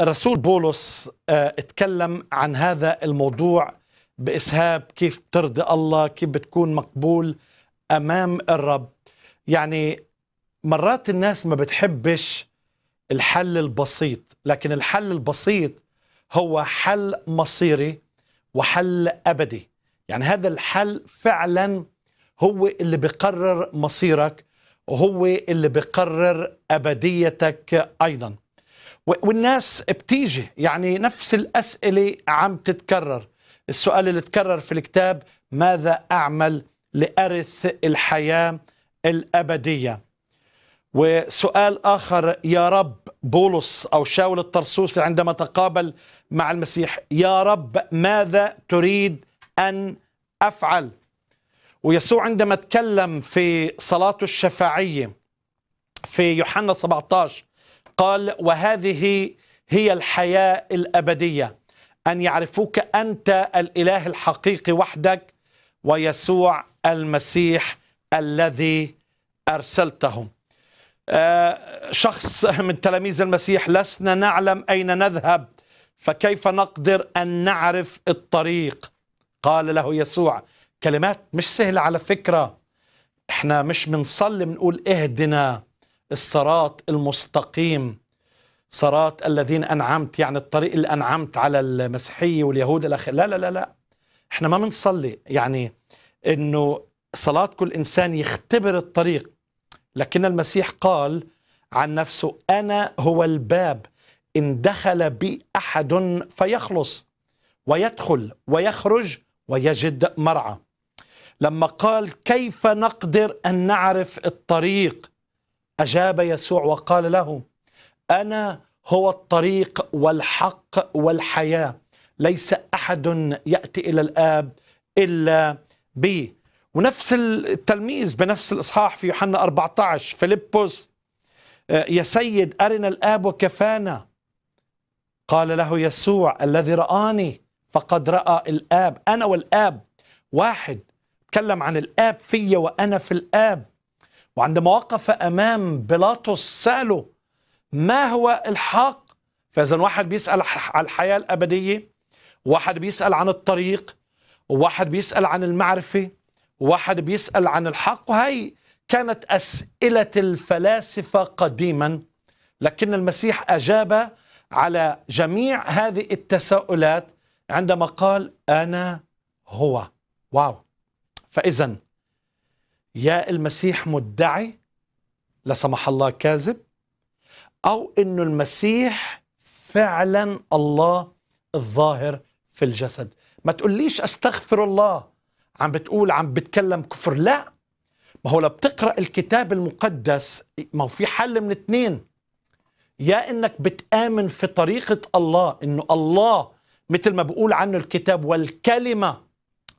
الرسول بولس آه، اتكلم عن هذا الموضوع بإسهاب كيف بترضي الله كيف بتكون مقبول أمام الرب يعني مرات الناس ما بتحبش الحل البسيط لكن الحل البسيط هو حل مصيري وحل أبدي يعني هذا الحل فعلا هو اللي بيقرر مصيرك وهو اللي بيقرر أبديتك أيضا والناس بتيجي يعني نفس الأسئلة عم تتكرر السؤال اللي تكرر في الكتاب ماذا أعمل لأرث الحياة الأبدية وسؤال آخر يا رب بولس أو شاول الطرسوسي عندما تقابل مع المسيح يا رب ماذا تريد أن أفعل ويسوع عندما تكلم في صلاته الشفاعية في يوحنا 17 قال وهذه هي الحياة الأبدية أن يعرفوك أنت الإله الحقيقي وحدك ويسوع المسيح الذي أرسلتهم آه، شخص من تلاميذ المسيح لسنا نعلم أين نذهب فكيف نقدر أن نعرف الطريق قال له يسوع كلمات مش سهلة على فكرة احنا مش بنصلي بنقول اهدنا الصراط المستقيم صراط الذين أنعمت يعني الطريق اللي أنعمت على المسيحية واليهود الأخ لا لا لا لا احنا ما بنصلي يعني انه صلاة كل إنسان يختبر الطريق لكن المسيح قال عن نفسه أنا هو الباب إن دخل بي أحد فيخلص ويدخل ويخرج ويجد مرعى لما قال كيف نقدر أن نعرف الطريق اجاب يسوع وقال له انا هو الطريق والحق والحياه ليس احد ياتي الى الاب الا بي ونفس التلميذ بنفس الاصحاح في يوحنا 14 فيلبس آه، يا سيد ارنا الاب وكفانا قال له يسوع الذي رآني فقد رأى الآب أنا والآب واحد تكلم عن الآب في وأنا في الآب وعندما وقف أمام بيلاطس سأله ما هو الحق فإذا واحد بيسأل على الحياة الأبدية واحد بيسأل عن الطريق واحد بيسأل عن المعرفة واحد بيسأل عن الحق وهي كانت أسئلة الفلاسفة قديما لكن المسيح أجاب على جميع هذه التساؤلات عندما قال أنا هو واو فإذا يا المسيح مدعي لا سمح الله كاذب أو أنه المسيح فعلا الله الظاهر في الجسد ما تقوليش أستغفر الله عم بتقول عم بتكلم كفر لا ما هو لو بتقرأ الكتاب المقدس ما هو في حل من اثنين يا انك بتآمن في طريقة الله انه الله مثل ما بقول عنه الكتاب والكلمة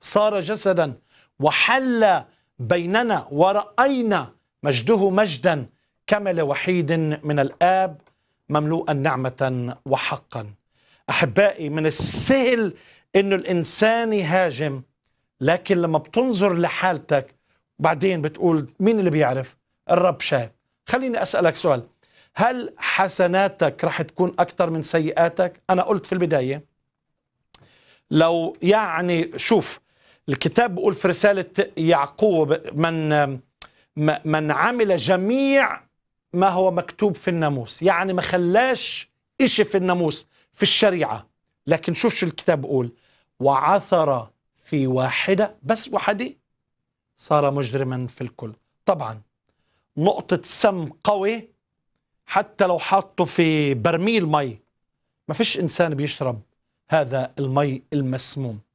صار جسدا وحل بيننا ورأينا مجده مجدا كما لوحيد من الآب مملوءا نعمة وحقا أحبائي من السهل أنه الإنسان يهاجم لكن لما بتنظر لحالتك بعدين بتقول مين اللي بيعرف الرب شاهد خليني أسألك سؤال هل حسناتك رح تكون أكثر من سيئاتك أنا قلت في البداية لو يعني شوف الكتاب بيقول في رسالة يعقوب من من عمل جميع ما هو مكتوب في الناموس يعني ما خلاش إشي في الناموس في الشريعة لكن شوف شو الكتاب بيقول وعثر في واحدة بس واحدة صار مجرما في الكل طبعا نقطة سم قوي حتى لو حاطه في برميل مي ما فيش إنسان بيشرب هذا المي المسموم